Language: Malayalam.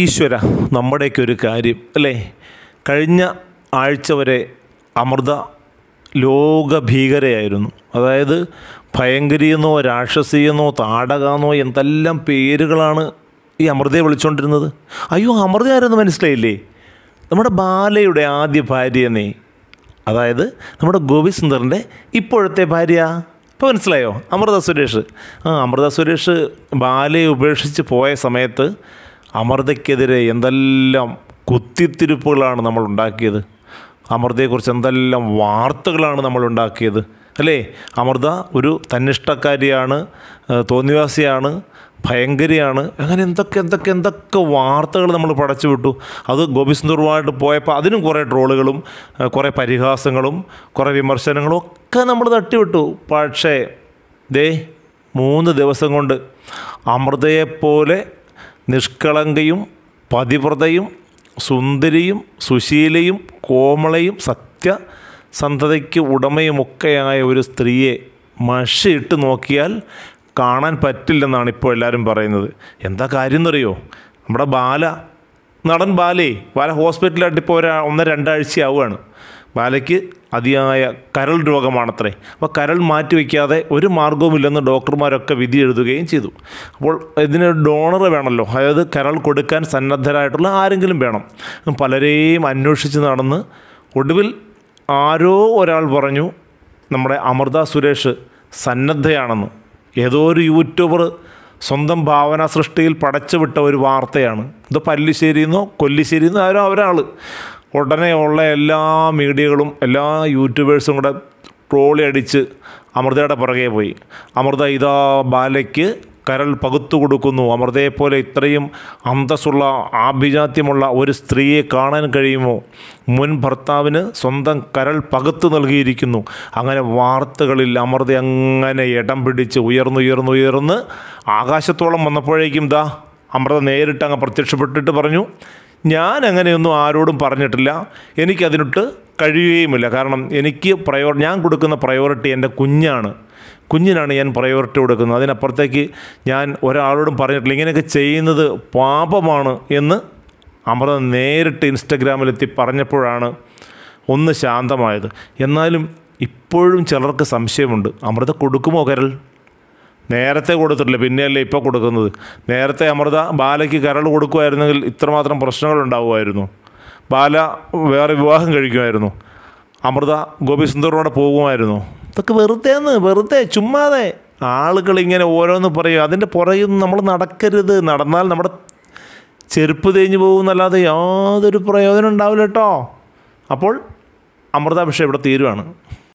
ഈശ്വര നമ്മുടെയൊക്കെ ഒരു കാര്യം അല്ലേ കഴിഞ്ഞ ആഴ്ച വരെ അമൃത ലോക ഭീകരയായിരുന്നു അതായത് ഭയങ്കരിയെന്നോ രാക്ഷസിയെന്നോ താടകാന്നോ എന്തെല്ലാം പേരുകളാണ് ഈ അമൃതയെ വിളിച്ചുകൊണ്ടിരുന്നത് അയ്യോ അമൃത ആരെന്ന് മനസ്സിലായില്ലേ നമ്മുടെ ബാലയുടെ ആദ്യ ഭാര്യനെ അതായത് നമ്മുടെ ഗോപിസുന്ദറിൻ്റെ ഇപ്പോഴത്തെ ഭാര്യ ഇപ്പോൾ മനസ്സിലായോ അമൃത സുരേഷ് ആ അമൃത സുരേഷ് ബാലയെ ഉപേക്ഷിച്ച് പോയ സമയത്ത് അമൃതയ്ക്കെതിരെ എന്തെല്ലാം കുത്തിത്തിരിപ്പുകളാണ് നമ്മൾ ഉണ്ടാക്കിയത് അമൃതയെക്കുറിച്ച് എന്തെല്ലാം വാർത്തകളാണ് നമ്മൾ ഉണ്ടാക്കിയത് അല്ലേ അമൃത ഒരു തന്നിഷ്ടക്കാരിയാണ് തോന്നിവാസിയാണ് ഭയങ്കരിയാണ് അങ്ങനെ എന്തൊക്കെ എന്തൊക്കെ എന്തൊക്കെ വാർത്തകൾ നമ്മൾ പടച്ചു വിട്ടു അത് ഗോപിസുന്ദറുമായിട്ട് പോയപ്പോൾ അതിനും കുറേ ട്രോളുകളും കുറേ പരിഹാസങ്ങളും കുറേ വിമർശനങ്ങളും ഒക്കെ നമ്മൾ തട്ടിവിട്ടു പക്ഷേ ദേ മൂന്ന് ദിവസം കൊണ്ട് അമൃതയെപ്പോലെ നിഷ്കളങ്കയും പതിവ്രതയും സുന്ദരിയും സുശീലയും കോമളയും സത്യസന്ധതയ്ക്ക് ഉടമയുമൊക്കെയായ ഒരു സ്ത്രീയെ മഷിയിട്ട് നോക്കിയാൽ കാണാൻ പറ്റില്ലെന്നാണ് ഇപ്പോൾ എല്ലാവരും പറയുന്നത് എന്താ കാര്യം എന്നറിയോ നമ്മുടെ ബാല നടൻ ബാലേ ബാല ഹോസ്പിറ്റലായിട്ട് ഇപ്പോൾ ഒരാ ഒന്നര രണ്ടാഴ്ച ആവുകയാണ് ബാലയ്ക്ക് അതിയായ കരൾ രോഗമാണത്രേ അപ്പോൾ കരൾ മാറ്റിവെക്കാതെ ഒരു മാർഗവുമില്ലെന്ന് ഡോക്ടർമാരൊക്കെ വിധി എഴുതുകയും ചെയ്തു അപ്പോൾ ഇതിന് ഡോണർ വേണമല്ലോ അതായത് കരൾ കൊടുക്കാൻ സന്നദ്ധരായിട്ടുള്ള ആരെങ്കിലും വേണം പലരെയും അന്വേഷിച്ച് നടന്ന് ഒടുവിൽ ആരോ ഒരാൾ പറഞ്ഞു നമ്മുടെ അമൃത സുരേഷ് സന്നദ്ധയാണെന്ന് ഏതോ ഒരു യൂട്യൂബർ സ്വന്തം ഭാവന സൃഷ്ടിയിൽ പടച്ചുവിട്ട ഒരു വാർത്തയാണ് ഇത് പല്ലിശ്ശേരിയിൽ നിന്നോ കൊല്ലിശ്ശേരിയിൽ നിന്നോ ആരോ ഒരാൾ ഉടനെ ഉള്ള എല്ലാ മീഡിയകളും എല്ലാ യൂട്യൂബേഴ്സും കൂടെ ട്രോളി അടിച്ച് അമൃതയുടെ പുറകെ പോയി അമൃത ഇതാ ബാലയ്ക്ക് കരൾ പകുത്തു കൊടുക്കുന്നു അമൃതയെപ്പോലെ പോലെ ഇത്രയും അന്തസ്സുള്ള ആഭിജാത്യമുള്ള ഒരു സ്ത്രീയെ കാണാൻ കഴിയുമോ മുൻ ഭർത്താവിന് സ്വന്തം കരൾ പകുത്തു നൽകിയിരിക്കുന്നു അങ്ങനെ വാർത്തകളിൽ അമൃത അങ്ങനെ ഇടം പിടിച്ച് ഉയർന്നുയർന്നുയർന്ന് ആകാശത്തോളം വന്നപ്പോഴേക്കും ദാ അമൃത നേരിട്ട് അങ്ങ് പ്രത്യക്ഷപ്പെട്ടിട്ട് പറഞ്ഞു ഞാൻ അങ്ങനെയൊന്നും ആരോടും പറഞ്ഞിട്ടില്ല എനിക്കതിനൊട്ട് കഴിയുകയുമില്ല കാരണം എനിക്ക് പ്രയോ ഞാൻ കൊടുക്കുന്ന പ്രയോറിറ്റി എൻ്റെ കുഞ്ഞാണ് കുഞ്ഞിനാണ് ഞാൻ പ്രയോറിറ്റി കൊടുക്കുന്നത് അതിനപ്പുറത്തേക്ക് ഞാൻ ഒരാളോടും പറഞ്ഞിട്ടില്ല ഇങ്ങനെയൊക്കെ ചെയ്യുന്നത് പാപമാണ് എന്ന് അമൃത നേരിട്ട് ഇൻസ്റ്റഗ്രാമിലെത്തി പറഞ്ഞപ്പോഴാണ് ഒന്ന് ശാന്തമായത് എന്നാലും ഇപ്പോഴും ചിലർക്ക് സംശയമുണ്ട് അമൃത കൊടുക്കുമോ കരൽ നേരത്തെ കൊടുത്തിട്ടില്ല പിന്നെയല്ലേ ഇപ്പോൾ കൊടുക്കുന്നത് നേരത്തെ അമൃത ബാലയ്ക്ക് കരൾ കൊടുക്കുമായിരുന്നെങ്കിൽ ഇത്രമാത്രം പ്രശ്നങ്ങൾ ഉണ്ടാവുമായിരുന്നു ബാല വേറെ വിവാഹം കഴിക്കുമായിരുന്നു അമൃത ഗോപിസുന്ദറിനോടെ പോകുമായിരുന്നു ഇതൊക്കെ എന്ന് വെറുതെ ചുമ്മാതെ ആളുകൾ ഇങ്ങനെ ഓരോന്ന് പറയും അതിൻ്റെ പുറയൊന്നും നമ്മൾ നടക്കരുത് നടന്നാൽ നമ്മുടെ ചെരുപ്പ് തേഞ്ഞു പോകുമെന്നല്ലാതെ യാതൊരു പ്രയോജനം ഉണ്ടാവില്ല കേട്ടോ അപ്പോൾ പക്ഷേ ഇവിടെ തീരുവാണ്